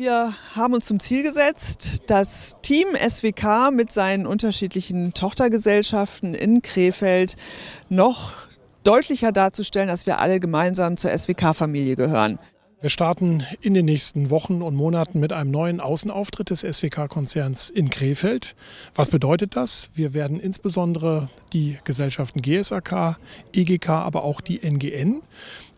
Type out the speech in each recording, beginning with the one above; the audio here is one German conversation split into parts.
Wir haben uns zum Ziel gesetzt, das Team SWK mit seinen unterschiedlichen Tochtergesellschaften in Krefeld noch deutlicher darzustellen, dass wir alle gemeinsam zur SWK-Familie gehören. Wir starten in den nächsten Wochen und Monaten mit einem neuen Außenauftritt des SWK-Konzerns in Krefeld. Was bedeutet das? Wir werden insbesondere die Gesellschaften GSAK, EGK, aber auch die NGN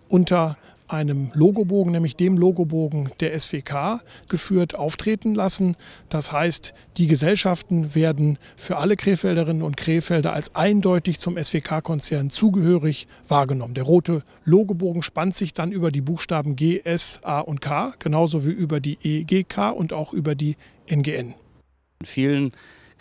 unter einem Logobogen, nämlich dem Logobogen der SWK, geführt auftreten lassen. Das heißt, die Gesellschaften werden für alle Krefelderinnen und Krefelder als eindeutig zum SWK-Konzern zugehörig wahrgenommen. Der rote Logobogen spannt sich dann über die Buchstaben G, S, A und K, genauso wie über die EGK und auch über die NGN. In vielen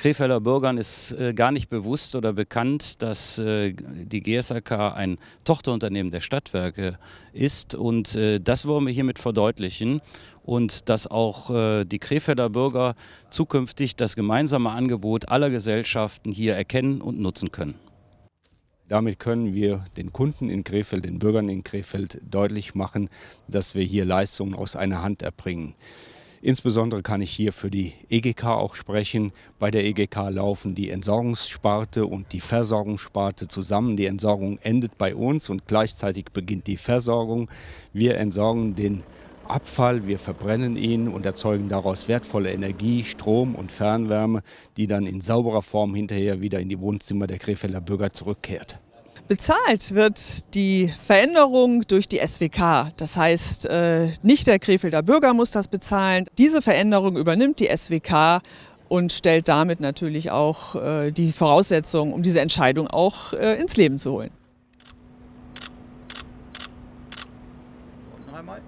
Krefelder Bürgern ist äh, gar nicht bewusst oder bekannt, dass äh, die GSAK ein Tochterunternehmen der Stadtwerke ist. Und äh, das wollen wir hiermit verdeutlichen. Und dass auch äh, die Krefelder Bürger zukünftig das gemeinsame Angebot aller Gesellschaften hier erkennen und nutzen können. Damit können wir den Kunden in Krefeld, den Bürgern in Krefeld deutlich machen, dass wir hier Leistungen aus einer Hand erbringen. Insbesondere kann ich hier für die EGK auch sprechen. Bei der EGK laufen die Entsorgungssparte und die Versorgungssparte zusammen. Die Entsorgung endet bei uns und gleichzeitig beginnt die Versorgung. Wir entsorgen den Abfall, wir verbrennen ihn und erzeugen daraus wertvolle Energie, Strom und Fernwärme, die dann in sauberer Form hinterher wieder in die Wohnzimmer der Krefelder Bürger zurückkehrt. Bezahlt wird die Veränderung durch die SWK. Das heißt, äh, nicht der Krefelder Bürger muss das bezahlen. Diese Veränderung übernimmt die SWK und stellt damit natürlich auch äh, die Voraussetzungen, um diese Entscheidung auch äh, ins Leben zu holen. Und noch einmal.